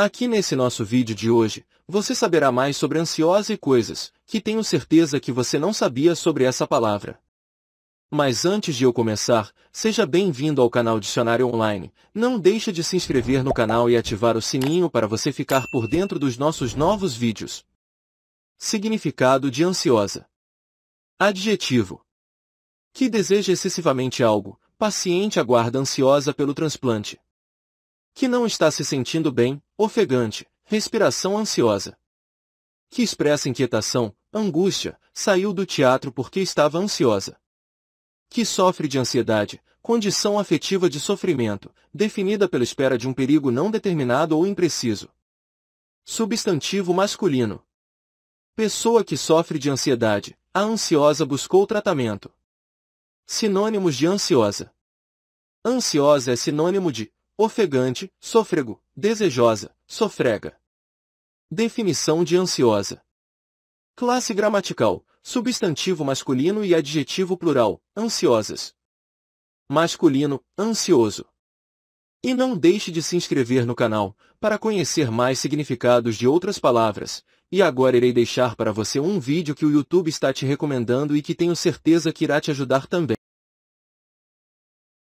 Aqui nesse nosso vídeo de hoje, você saberá mais sobre ansiosa e coisas, que tenho certeza que você não sabia sobre essa palavra. Mas antes de eu começar, seja bem-vindo ao canal Dicionário Online. Não deixe de se inscrever no canal e ativar o sininho para você ficar por dentro dos nossos novos vídeos. Significado de ansiosa. Adjetivo. Que deseja excessivamente algo, paciente aguarda ansiosa pelo transplante que não está se sentindo bem, ofegante, respiração ansiosa. Que expressa inquietação, angústia, saiu do teatro porque estava ansiosa. Que sofre de ansiedade, condição afetiva de sofrimento, definida pela espera de um perigo não determinado ou impreciso. Substantivo masculino. Pessoa que sofre de ansiedade, a ansiosa buscou tratamento. Sinônimos de ansiosa. Ansiosa é sinônimo de ofegante, sôfrego, desejosa, sofrega. Definição de ansiosa. Classe gramatical, substantivo masculino e adjetivo plural, ansiosas. Masculino, ansioso. E não deixe de se inscrever no canal, para conhecer mais significados de outras palavras, e agora irei deixar para você um vídeo que o YouTube está te recomendando e que tenho certeza que irá te ajudar também.